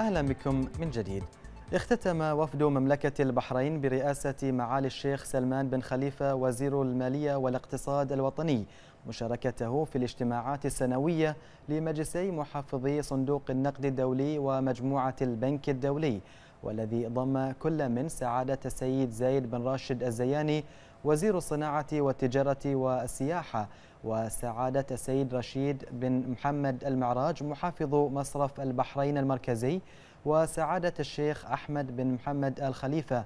أهلا بكم من جديد اختتم وفد مملكة البحرين برئاسة معالي الشيخ سلمان بن خليفة وزير المالية والاقتصاد الوطني مشاركته في الاجتماعات السنوية لمجلسي محافظي صندوق النقد الدولي ومجموعة البنك الدولي والذي ضم كل من سعادة السيد زايد بن راشد الزياني وزير الصناعة والتجارة والسياحة وسعادة السيد رشيد بن محمد المعراج محافظ مصرف البحرين المركزي وسعادة الشيخ أحمد بن محمد الخليفة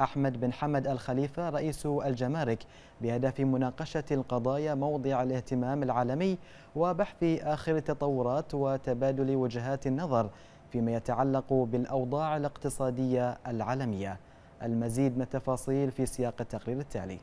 أحمد بن حمد الخليفة رئيس الجمارك بهدف مناقشة القضايا موضع الاهتمام العالمي وبحث آخر التطورات وتبادل وجهات النظر فيما يتعلق بالأوضاع الاقتصادية العالمية المزيد من التفاصيل في سياق التقرير التالي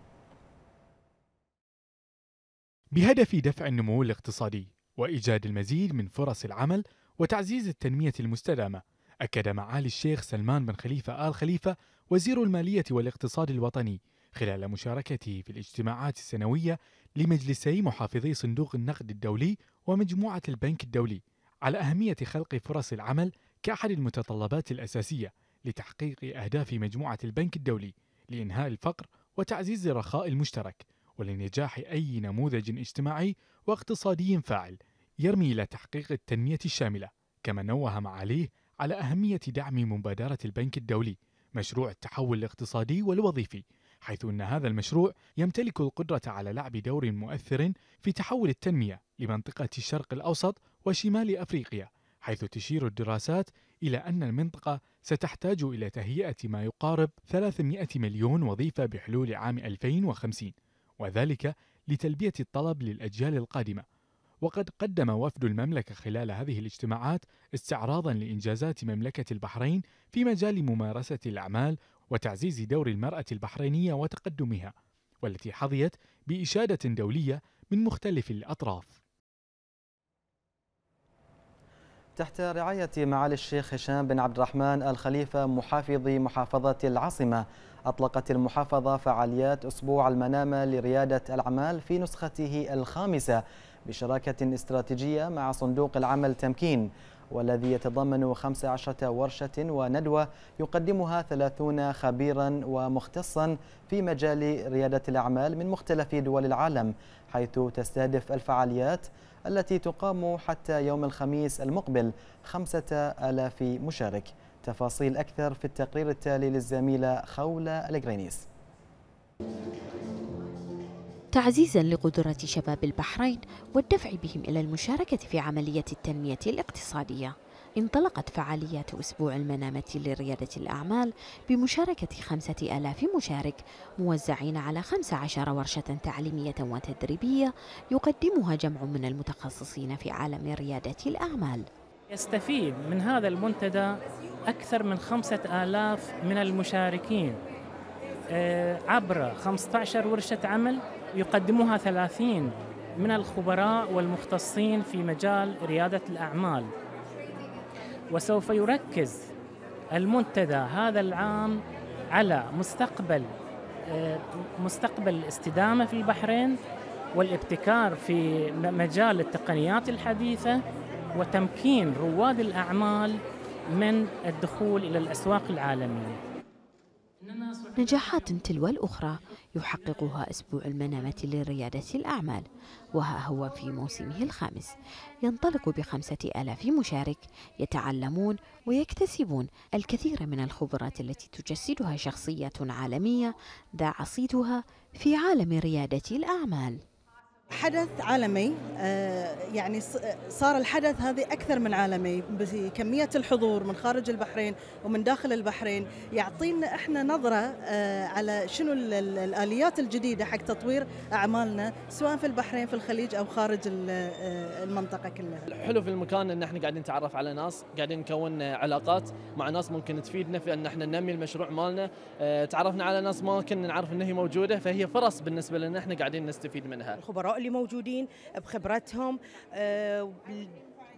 بهدف دفع النمو الاقتصادي وإيجاد المزيد من فرص العمل وتعزيز التنمية المستدامة أكد معالي الشيخ سلمان بن خليفة آل خليفة وزير المالية والاقتصاد الوطني خلال مشاركته في الاجتماعات السنوية لمجلسي محافظي صندوق النقد الدولي ومجموعة البنك الدولي على أهمية خلق فرص العمل كأحد المتطلبات الأساسية لتحقيق أهداف مجموعة البنك الدولي لإنهاء الفقر وتعزيز الرخاء المشترك ولنجاح أي نموذج اجتماعي واقتصادي فاعل يرمي إلى تحقيق التنمية الشاملة كما نوه معاليه على أهمية دعم مبادرة البنك الدولي مشروع التحول الاقتصادي والوظيفي حيث أن هذا المشروع يمتلك القدرة على لعب دور مؤثر في تحول التنمية لمنطقة الشرق الأوسط وشمال أفريقيا حيث تشير الدراسات إلى أن المنطقة ستحتاج إلى تهيئة ما يقارب 300 مليون وظيفة بحلول عام 2050 وذلك لتلبية الطلب للأجيال القادمة وقد قدم وفد المملكة خلال هذه الاجتماعات استعراضا لإنجازات مملكة البحرين في مجال ممارسة الأعمال وتعزيز دور المرأة البحرينية وتقدمها والتي حظيت بإشادة دولية من مختلف الأطراف تحت رعاية معالي الشيخ هشام بن عبد الرحمن الخليفة محافظ محافظة العاصمة أطلقت المحافظة فعاليات أسبوع المنامة لريادة الأعمال في نسخته الخامسة بشراكة استراتيجية مع صندوق العمل تمكين والذي يتضمن 15 ورشة وندوة يقدمها 30 خبيرا ومختصا في مجال ريادة الأعمال من مختلف دول العالم حيث تستهدف الفعاليات التي تقام حتى يوم الخميس المقبل 5000 مشارك تفاصيل أكثر في التقرير التالي للزميلة خولة الجرينيس تعزيزا لقدرة شباب البحرين والدفع بهم إلى المشاركة في عملية التنمية الاقتصادية انطلقت فعاليات أسبوع المنامة لريادة الأعمال بمشاركة خمسة ألاف مشارك موزعين على 15 ورشة تعليمية وتدريبية يقدمها جمع من المتخصصين في عالم ريادة الأعمال يستفيد من هذا المنتدى أكثر من خمسة آلاف من المشاركين آه، عبر 15 ورشة عمل يقدمها ثلاثين من الخبراء والمختصين في مجال ريادة الأعمال وسوف يركز المنتدى هذا العام على مستقبل آه، مستقبل الاستدامة في البحرين والابتكار في مجال التقنيات الحديثة وتمكين رواد الأعمال من الدخول إلى الأسواق العالمية نجاحات تلو الأخرى يحققها أسبوع المنامة لريادة الأعمال وها هو في موسمه الخامس ينطلق بخمسة آلاف مشارك يتعلمون ويكتسبون الكثير من الخبرات التي تجسدها شخصية عالمية ذاع صيتها في عالم ريادة الأعمال حدث عالمي آه، يعني صار الحدث هذه أكثر من عالمي بكمية الحضور من خارج البحرين ومن داخل البحرين يعطينا إحنا نظرة آه، على شنو الآليات الجديدة حق تطوير أعمالنا سواء في البحرين في الخليج أو خارج آه، المنطقة كلها الحلو في المكان أن إحنا قاعدين نتعرف على ناس قاعدين نكون علاقات مع ناس ممكن تفيدنا في أن إحنا ننمي المشروع مالنا تعرفنا على ناس ما كنا نعرف أن هي موجودة فهي فرص بالنسبة لنا إحنا قاعدين نستفيد منها الخبراء اللي موجودين بخبرتهم آه،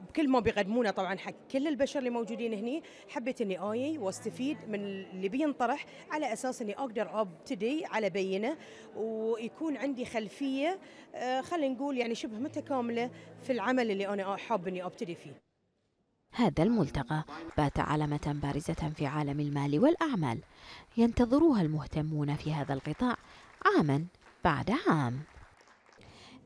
بكل ما بيقدمونه طبعا حق كل البشر اللي موجودين هني حبيت اني اي واستفيد من اللي بينطرح على اساس اني اقدر ابتدي على بينه ويكون عندي خلفيه آه، خلينا نقول يعني شبه متكامله في العمل اللي انا حاب اني ابتدي فيه. هذا الملتقى بات علامة بارزة في عالم المال والأعمال ينتظرها المهتمون في هذا القطاع عاما بعد عام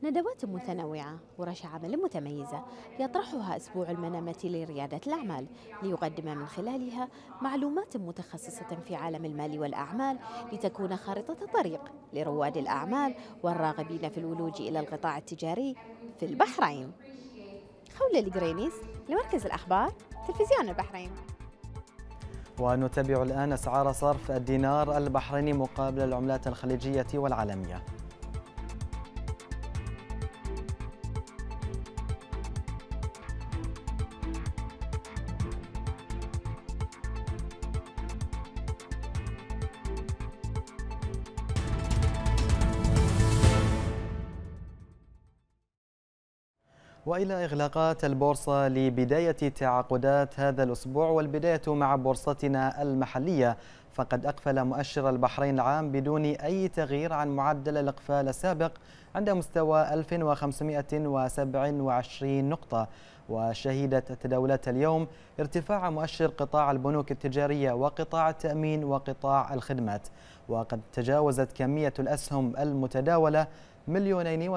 ندوات متنوعة ورش عمل متميزة يطرحها أسبوع المنامة لريادة الأعمال ليقدم من خلالها معلومات متخصصة في عالم المال والأعمال لتكون خارطة طريق لرواد الأعمال والراغبين في الولوج إلى القطاع التجاري في البحرين خولة الجرينيس لمركز الأخبار تلفزيون البحرين ونتابع الآن أسعار صرف الدينار البحريني مقابل العملات الخليجية والعالمية وإلى إغلاقات البورصة لبداية تعاقدات هذا الأسبوع والبداية مع بورصتنا المحلية فقد أقفل مؤشر البحرين العام بدون أي تغيير عن معدل الإقفال السابق عند مستوى 1527 نقطة وشهدت التداولات اليوم ارتفاع مؤشر قطاع البنوك التجارية وقطاع التأمين وقطاع الخدمات وقد تجاوزت كمية الأسهم المتداولة مليونين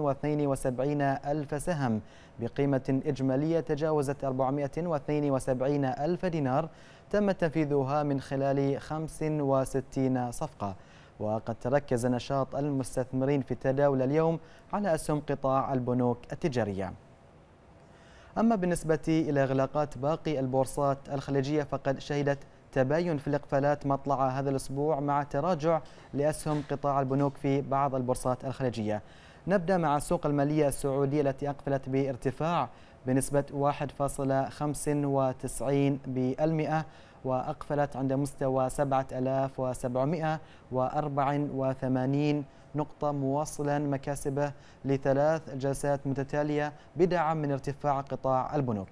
واثنين وسبعين ألف سهم بقيمة إجمالية تجاوزت وسبعين ألف دينار تم تنفيذها من خلال 65 صفقة وقد تركز نشاط المستثمرين في التداول اليوم على أسهم قطاع البنوك التجارية أما بالنسبة إلى إغلاقات باقي البورصات الخليجية فقد شهدت تباين في الاقفالات مطلع هذا الأسبوع مع تراجع لأسهم قطاع البنوك في بعض البورصات الخليجية نبدأ مع السوق المالية السعودية التي أقفلت بارتفاع بنسبة 1.95 وأقفلت عند مستوى 7784 نقطة مواصلا مكاسبه لثلاث جلسات متتالية بدعم من ارتفاع قطاع البنوك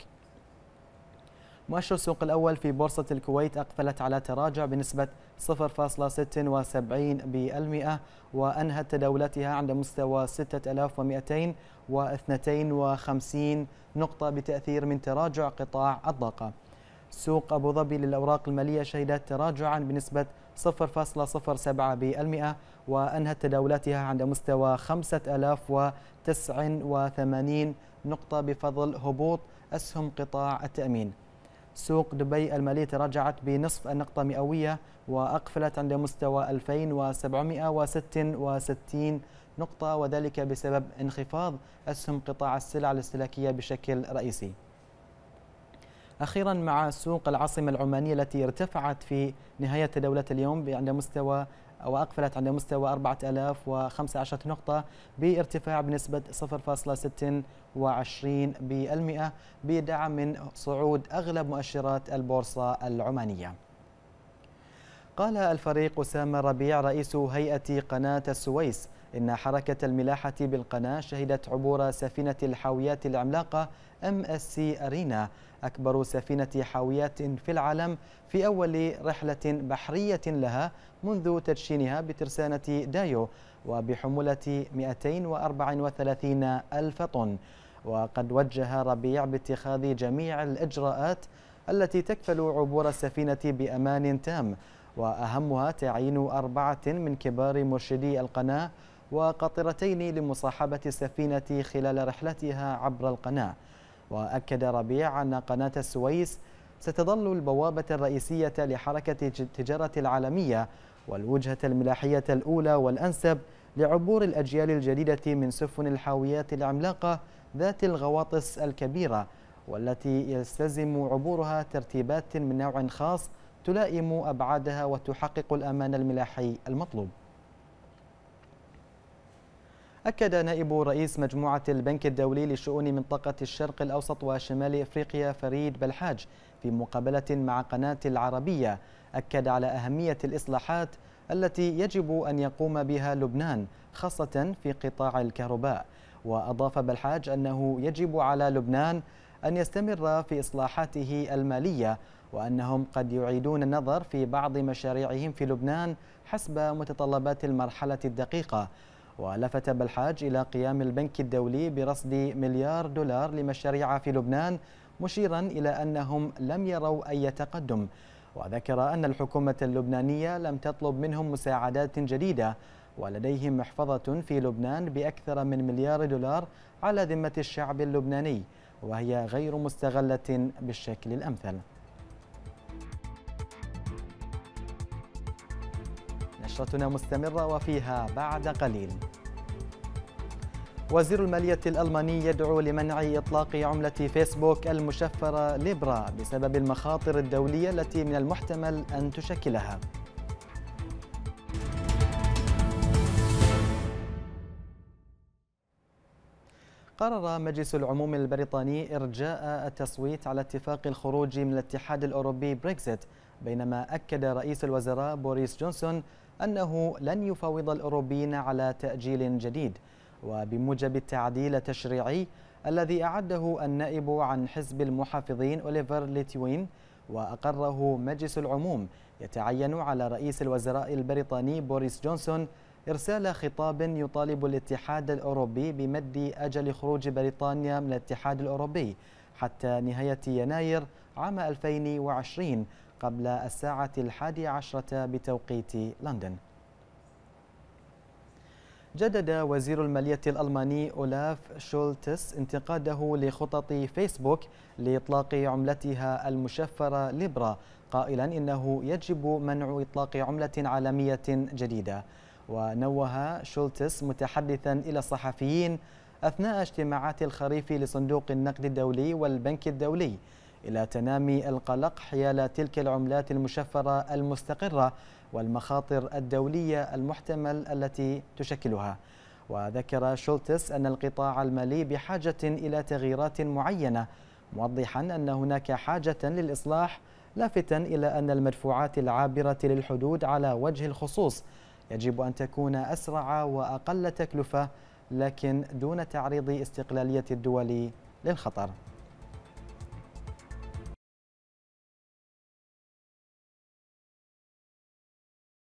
مؤشر السوق الأول في بورصة الكويت أقفلت على تراجع بنسبة 0.76% وأنهت تداولاتها عند مستوى 6252 نقطة بتأثير من تراجع قطاع الطاقة سوق أبو ظبي للأوراق المالية شهدت تراجعا بنسبة 0.07% وأنهت تداولاتها عند مستوى 5089 نقطة بفضل هبوط أسهم قطاع التأمين سوق دبي المالية تراجعت بنصف النقطة مئوية وأقفلت عند مستوى 2766 نقطة وذلك بسبب انخفاض أسهم قطاع السلع الاستهلاكية بشكل رئيسي أخيرا مع سوق العاصمة العمانية التي ارتفعت في نهاية دولة اليوم عند مستوى أقفلت عند مستوى 4015 نقطة بارتفاع بنسبة 0.26% بدعم من صعود أغلب مؤشرات البورصة العمانية قال الفريق أسامة ربيع رئيس هيئة قناة السويس إن حركة الملاحة بالقناة شهدت عبور سفينة الحاويات العملاقة MSC أرينا أكبر سفينة حاويات في العالم في أول رحلة بحرية لها منذ تدشينها بترسانة دايو وبحمولة 234 ألف طن وقد وجه ربيع باتخاذ جميع الإجراءات التي تكفل عبور السفينة بأمان تام وأهمها تعيين أربعة من كبار مرشدي القناة وقطرتين لمصاحبة السفينة خلال رحلتها عبر القناة وأكد ربيع أن قناة السويس ستظل البوابة الرئيسية لحركة التجارة العالمية والوجهة الملاحية الأولى والأنسب لعبور الأجيال الجديدة من سفن الحاويات العملاقة ذات الغواطس الكبيرة والتي يلتزم عبورها ترتيبات من نوع خاص تلائم أبعادها وتحقق الأمان الملاحي المطلوب أكد نائب رئيس مجموعة البنك الدولي لشؤون منطقة الشرق الأوسط وشمال إفريقيا فريد بلحاج في مقابلة مع قناة العربية أكد على أهمية الإصلاحات التي يجب أن يقوم بها لبنان خاصة في قطاع الكهرباء وأضاف بلحاج أنه يجب على لبنان أن يستمر في إصلاحاته المالية وأنهم قد يعيدون النظر في بعض مشاريعهم في لبنان حسب متطلبات المرحلة الدقيقة ولفت بالحاج إلى قيام البنك الدولي برصد مليار دولار لمشاريع في لبنان مشيرا إلى أنهم لم يروا أي تقدم وذكر أن الحكومة اللبنانية لم تطلب منهم مساعدات جديدة ولديهم محفظة في لبنان بأكثر من مليار دولار على ذمة الشعب اللبناني وهي غير مستغلة بالشكل الأمثل نشرتنا مستمرة وفيها بعد قليل وزير المالية الألماني يدعو لمنع إطلاق عملة فيسبوك المشفرة ليبرا بسبب المخاطر الدولية التي من المحتمل أن تشكلها قرر مجلس العموم البريطاني إرجاء التصويت على اتفاق الخروج من الاتحاد الأوروبي بريكزيت بينما أكد رئيس الوزراء بوريس جونسون أنه لن يفاوض الأوروبيين على تأجيل جديد وبموجب التعديل التشريعي الذي أعده النائب عن حزب المحافظين أوليفر ليتوين وأقره مجلس العموم يتعين على رئيس الوزراء البريطاني بوريس جونسون إرسال خطاب يطالب الاتحاد الأوروبي بمد أجل خروج بريطانيا من الاتحاد الأوروبي حتى نهاية يناير عام 2020 قبل الساعة الحادي عشرة بتوقيت لندن جدد وزير المالية الألماني أولاف شولتس انتقاده لخطط فيسبوك لإطلاق عملتها المشفرة ليبرا قائلا إنه يجب منع إطلاق عملة عالمية جديدة ونوه شولتس متحدثا إلى الصحفيين أثناء اجتماعات الخريف لصندوق النقد الدولي والبنك الدولي إلى تنامي القلق حيال تلك العملات المشفرة المستقرة والمخاطر الدولية المحتمل التي تشكلها وذكر شولتس أن القطاع المالي بحاجة إلى تغييرات معينة موضحا أن هناك حاجة للإصلاح لافتا إلى أن المدفوعات العابرة للحدود على وجه الخصوص يجب أن تكون أسرع وأقل تكلفة لكن دون تعريض استقلالية الدول للخطر